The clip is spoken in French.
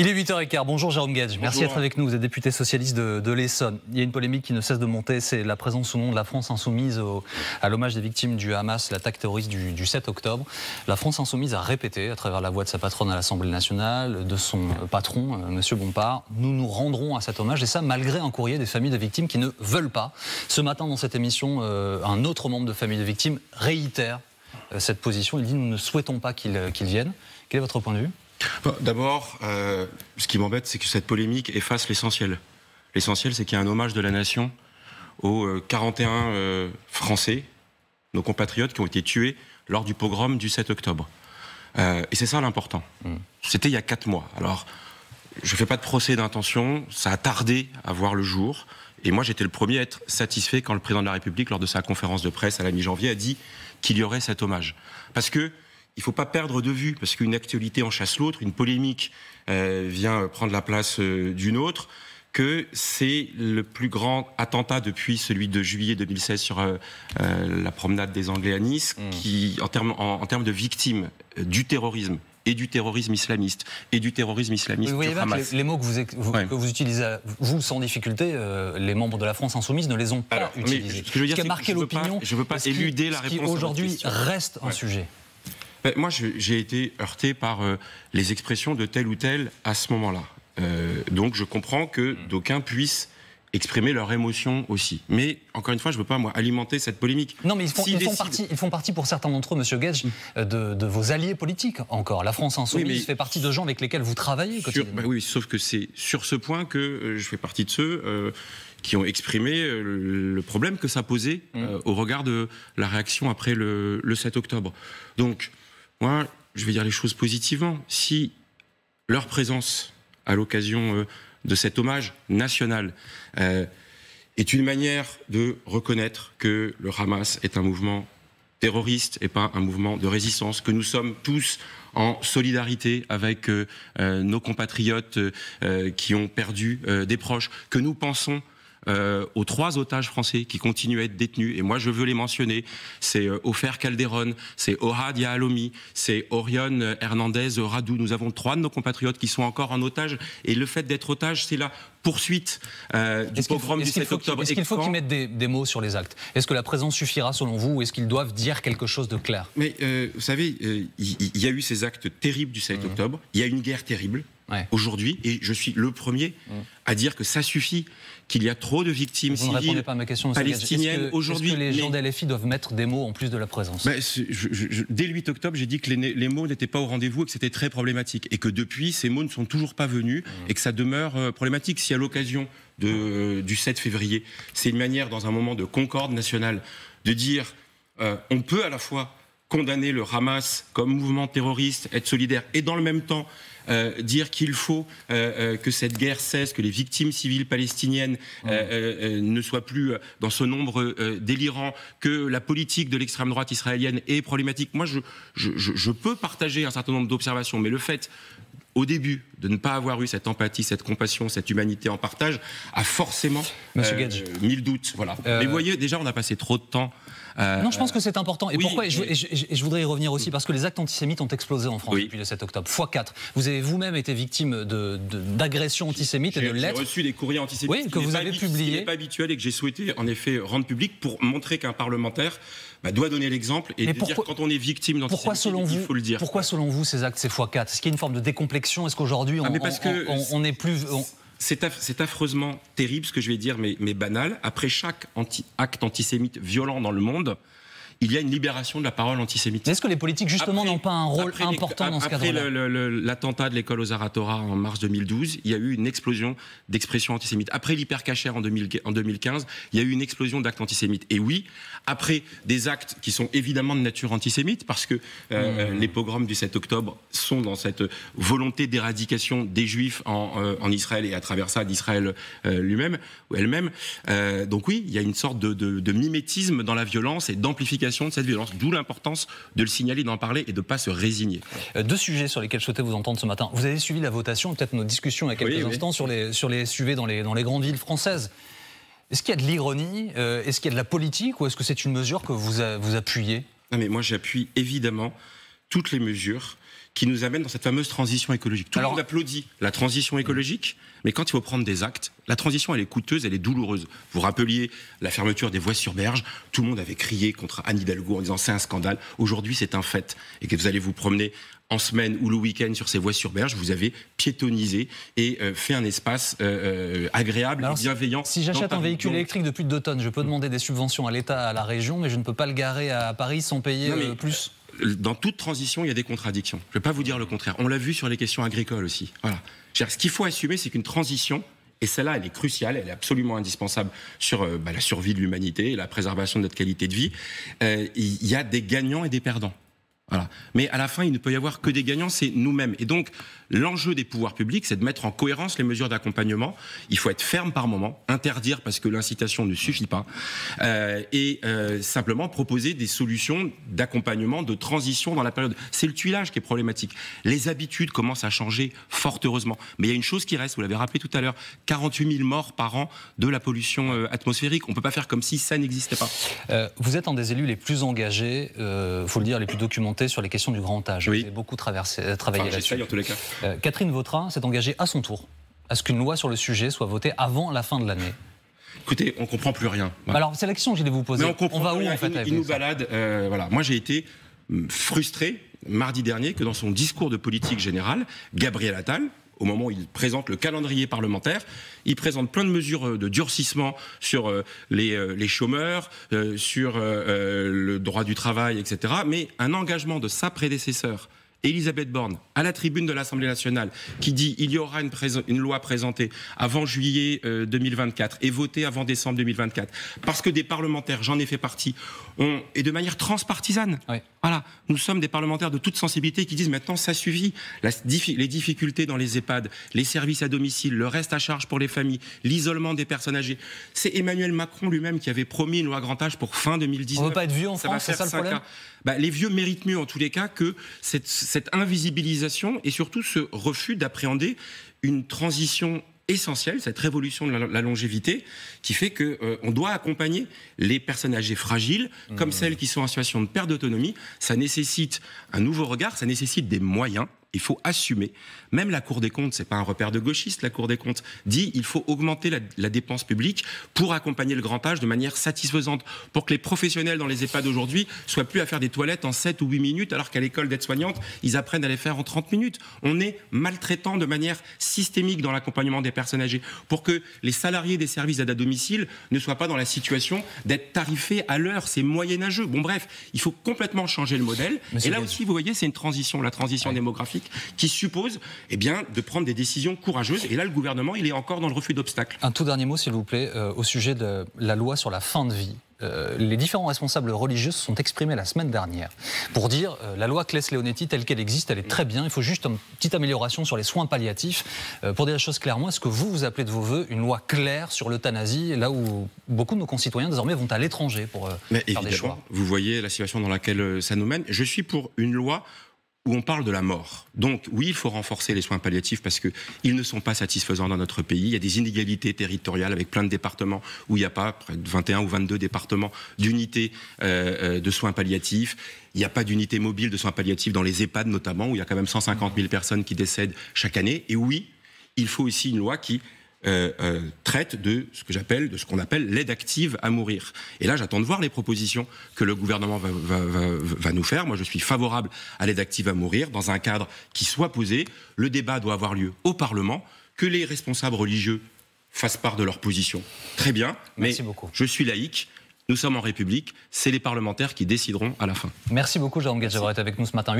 Il est 8h15. Bonjour Jérôme Gage. Merci d'être avec nous. Vous êtes député socialiste de, l'Essonne. Il y a une polémique qui ne cesse de monter. C'est la présence ou non de la France insoumise à l'hommage des victimes du Hamas, l'attaque terroriste du, 7 octobre. La France insoumise a répété, à travers la voix de sa patronne à l'Assemblée nationale, de son patron, euh, M. Bompard, nous nous rendrons à cet hommage. Et ça, malgré un courrier des familles de victimes qui ne veulent pas. Ce matin, dans cette émission, euh, un autre membre de famille de victimes réitère euh, cette position. Il dit nous ne souhaitons pas qu'il qu vienne. Quel est votre point de vue D'abord, euh, ce qui m'embête, c'est que cette polémique efface l'essentiel. L'essentiel, c'est qu'il y a un hommage de la nation aux 41 euh, euh, Français, nos compatriotes, qui ont été tués lors du pogrom du 7 octobre. et c'est ça l'important. Mm. C'était il y a 4 mois. Alors, je ne fais pas de procès d'intention, ça a tardé à voir le jour. Et moi, j'étais le premier à être satisfait quand le président de la République, lors de sa conférence de presse à la mi-janvier, a dit qu'il y aurait cet hommage. Parce que il ne faut pas perdre de vue, parce qu'une actualité en chasse l'autre, une polémique euh, vient prendre la place euh, d'une autre, que c'est le plus grand attentat depuis celui de juillet 2016 sur euh, la promenade des Anglais à Nice, mm. qui, en termes en, de victimes du terrorisme et du terrorisme islamiste et du terrorisme islamiste. vous voyez les, les, mots que vous, vous, utilisez, vous sans difficulté, les membres de la France insoumise ne les ont pas utilisés. ce je veux qui a marqué l'opinion, je ne veux pas éluder la réponse. Aujourd'hui, reste un sujet. Ben, moi, j'ai été heurté par euh, les expressions de tel ou tel à ce moment-là. Euh, donc, je comprends que mm. d'aucuns puissent exprimer leur émotion aussi. Mais encore une fois, je ne veux pas moi alimenter cette polémique. Non, mais ils font, partie, ils font partie, pour certains d'entre eux, Monsieur Gage, mm. euh, de, vos alliés politiques encore. La France insoumise mais... fait partie de gens avec lesquels vous travaillez. Bah oui, sauf que c'est sur ce point que je fais partie de ceux. qui ont exprimé le problème que ça posait mm. au regard de la réaction après le, le 7 octobre. Donc, moi, je vais dire les choses positivement. Si leur présence à l'occasion euh, de cet hommage national euh, est une manière de reconnaître que le Hamas est un mouvement terroriste et pas un mouvement de résistance, que nous sommes tous en solidarité avec euh, nos compatriotes qui ont perdu des proches, que nous pensons euh, aux trois otages français qui continuent à être détenus. Et moi, je veux les mentionner. C'est euh, Ofer Calderon, c'est Ohad Yahalomi, c'est Orion Hernandez Radou. Nous avons trois de nos compatriotes qui sont encore en otage. Et le fait d'être otage, c'est la poursuite euh, du pogrom du 7 octobre. Est-ce qu'il faut qu'ils mettent des, mots sur les actes Est-ce que la présence suffira selon vous ou est-ce qu'ils doivent dire quelque chose de clair Mais vous savez, il y, a eu ces actes terribles du 7 mmh. octobre. Il y a une guerre terrible aujourd'hui, et je suis le premier à dire que ça suffit, qu'il y a trop de victimes Vous civiles pas à ma question, palestiniennes aujourd'hui. Est-ce que les gens les doivent mettre des mots en plus de la présence ben, Dès le 8 octobre, j'ai dit que les, mots n'étaient pas au rendez-vous et que c'était très problématique, et que depuis, ces mots ne sont toujours pas venus, mmh. et que ça demeure euh, problématique. Si à l'occasion euh, du 7 février. C'est une manière, dans un moment de concorde nationale, de dire euh, on peut à la fois condamner le Hamas comme mouvement terroriste, être solidaire et dans le même temps euh, dire qu'il faut euh, euh, que cette guerre cesse, que les victimes civiles palestiniennes ne soient plus dans ce nombre délirant, que la politique de l'extrême droite israélienne est problématique. Moi, je, je, peux partager un certain nombre d'observations, mais le fait au début de ne pas avoir eu cette empathie, cette compassion, cette humanité en partage, a forcément mille doutes. Voilà. Mais voyez, déjà, on a passé trop de temps euh, non, je pense que c'est important. Et pourquoi je, voudrais y revenir aussi, mm. parce que les actes antisémites ont explosé en France depuis le 7 octobre, x 4. Vous avez vous-même été victime d'agressions de, antisémites et de lettres. J'ai reçu des courriers antisémites que vous avez publiés. pas habituel et que j'ai souhaité, en effet, rendre public pour montrer qu'un parlementaire bah, doit donner l'exemple et pourquoi, dire quand on est victime d'antisémitisme, il faut le dire. Pourquoi, selon vous, ces actes, ces x 4 Est-ce qu'il y a une forme de décomplexion Est-ce qu'aujourd'hui, on n'est on, plus c'est affreusement terrible ce que je vais dire, mais, banal. Après chaque acte antisémite violent dans le monde, il y a une libération de la parole antisémite. Est-ce que les politiques, justement, n'ont pas un rôle important dans ce cadre-là Après l'attentat de l'école aux Aratora en mars 2012, il y a eu une explosion d'expressions antisémites. Après l'hypercachère en, en 2015, il y a eu une explosion d'actes antisémites. Et oui, après des actes qui sont évidemment de nature antisémite, parce que euh, mmh. euh, les pogroms du 7 octobre sont dans cette volonté d'éradication des juifs en, euh, Israël et à travers ça d'Israël lui-même ou elle-même. donc oui, il y a une sorte de mimétisme dans la violence et d'amplification de cette violence. D'où l'importance de le signaler, d'en parler et de ne pas se résigner. Euh, deux sujets sur lesquels je souhaitais vous entendre ce matin. Vous avez suivi la votation, peut-être nos discussions il y a quelques instants Sur, les, sur les SUV dans les, dans les grandes villes françaises. Est-ce qu'il y a de l'ironie euh, Est-ce qu'il y a de la politique Ou est-ce que c'est une mesure que vous, vous appuyez Non mais moi j'appuie évidemment toutes les mesures qui nous amènent dans cette fameuse transition écologique. Tout le monde applaudit la transition écologique, mais quand il faut prendre des actes, la transition, elle est coûteuse, elle est douloureuse. Vous, rappeliez la fermeture des voies sur berge, tout le monde avait crié contre Anne Hidalgo en disant c'est un scandale, aujourd'hui c'est un fait. Et que vous allez vous promener en semaine ou le week-end sur ces voies sur berge, vous avez piétonisé et euh, fait un espace euh, euh, agréable et bienveillant. Si j'achète un véhicule électrique de plus de 2 tonnes, je peux demander des subventions à l'État, à la région, mais je ne peux pas le garer à Paris sans payer plus dans toute transition, il y a des contradictions. Je ne vais pas vous dire le contraire. On l'a vu sur les questions agricoles aussi. Voilà. Ce qu'il faut assumer, c'est qu'une transition, et celle-là, elle est cruciale, elle est absolument indispensable sur euh, bah, la survie de l'humanité, la préservation de notre qualité de vie. Euh, il y a des gagnants et des perdants. Mais à la fin, il ne peut y avoir que des gagnants, c'est nous-mêmes. Et donc, l'enjeu des pouvoirs publics, c'est de mettre en cohérence les mesures d'accompagnement. Il faut être ferme par moment, interdire parce que l'incitation ne suffit pas, euh, et euh, simplement proposer des solutions d'accompagnement, de transition dans la période. C'est le tuilage qui est problématique. Les habitudes commencent à changer fort heureusement. Mais il y a une chose qui reste, vous l'avez rappelé tout à l'heure, 48 000 morts par an de la pollution euh, atmosphérique. On ne peut pas faire comme si ça n'existait pas. vous êtes un des élus les plus engagés, il faut le dire, les plus documentés sur les questions du grand âge. J'ai beaucoup traversé, euh, travaillé là-dessus. les cas. Euh, Catherine Vautrin s'est engagée à son tour à ce qu'une loi sur le sujet soit votée avant la fin de l'année. Écoutez, on comprend plus rien. Alors, c'est la question que j'allais vous poser. on, va où en fait il nous balade. Euh, voilà. Moi, j'ai été hum, frustré mardi dernier que dans son discours de politique générale, Gabriel Attal, au moment où il présente le calendrier parlementaire. Il présente plein de mesures euh, de durcissement sur euh, les, euh, les chômeurs, sur le droit du travail, etc. Mais un engagement de sa prédécesseur Elisabeth Borne, à la tribune de l'Assemblée nationale, qui dit il y aura une, une loi présentée avant juillet 2024 euh, et votée avant décembre 2024, parce que des parlementaires, j'en ai fait partie, ont, et de manière transpartisane, voilà, nous sommes des parlementaires de toute sensibilité qui disent maintenant ça suffit, les difficultés dans les EHPAD, les services à domicile, le reste à charge pour les familles, l'isolement des personnes âgées. C'est Emmanuel Macron lui-même qui avait promis une loi grand âge pour fin 2019. On ne veut pas être vieux en ça France, c'est ça le problème. Bah, les vieux méritent mieux en tous les cas que cette, invisibilisation et surtout ce refus d'appréhender une transition essentielle, cette révolution de la, longévité, qui fait qu'on euh, doit accompagner les personnes âgées fragiles, comme mmh. celles qui sont en situation de perte d'autonomie. Ça nécessite un nouveau regard, ça nécessite des moyens. Il faut assumer. Même la Cour des comptes, c'est pas un repère de gauchiste, la Cour des comptes, dit il faut augmenter la, dépense publique pour accompagner le grand âge de manière satisfaisante, pour que les professionnels dans les EHPAD aujourd'hui soient plus à faire des toilettes en 7 ou 8 minutes, alors qu'à l'école d'aide-soignante, ils apprennent à les faire en 30 minutes. On est maltraitant de manière systémique dans l'accompagnement des personnes âgées, pour que les salariés des services d'aide à domicile ne soient pas dans la situation d'être tarifés à l'heure. C'est moyenâgeux. Bon, bref, il faut complètement changer le modèle. Et là aussi, vous voyez, c'est une transition, la transition démographique qui suppose eh bien, de prendre des décisions courageuses. Et là, le gouvernement, il est encore dans le refus d'obstacles. Un tout dernier mot, s'il vous plaît, euh, au sujet de la loi sur la fin de vie. Euh, les différents responsables religieux se sont exprimés la semaine dernière pour dire euh, la loi Claes-Leonetti telle qu'elle existe, elle est très bien, il faut juste une petite amélioration sur les soins palliatifs. pour dire les choses clairement, est-ce que vous, vous appelez de vos voeux une loi claire sur l'euthanasie, là où beaucoup de nos concitoyens désormais vont à l'étranger pour faire des choix Vous voyez la situation dans laquelle ça nous mène. Je suis pour une loi où on parle de la mort. Donc oui, il faut renforcer les soins palliatifs parce qu'ils ne sont pas satisfaisants dans notre pays. Il y a des inégalités territoriales avec plein de départements où il n'y a pas près de 21 ou 22 départements d'unités euh, euh, de soins palliatifs. Il n'y a pas d'unités mobile de soins palliatifs dans les EHPAD notamment, où il y a quand même 150 000 personnes qui décèdent chaque année. Et oui, il faut aussi une loi qui euh, euh, traite de ce que j'appelle, de ce qu'on appelle l'aide active à mourir. Et là, j'attends de voir les propositions que le gouvernement va, nous faire. Moi, je suis favorable à l'aide active à mourir dans un cadre qui soit posé. Le débat doit avoir lieu au Parlement, que les responsables religieux fassent part de leur position. Très bien, mais Merci beaucoup. je suis laïque. Nous sommes en République, c'est les parlementaires qui décideront à la fin. Merci beaucoup, Jérôme d'avoir été avec nous ce matin.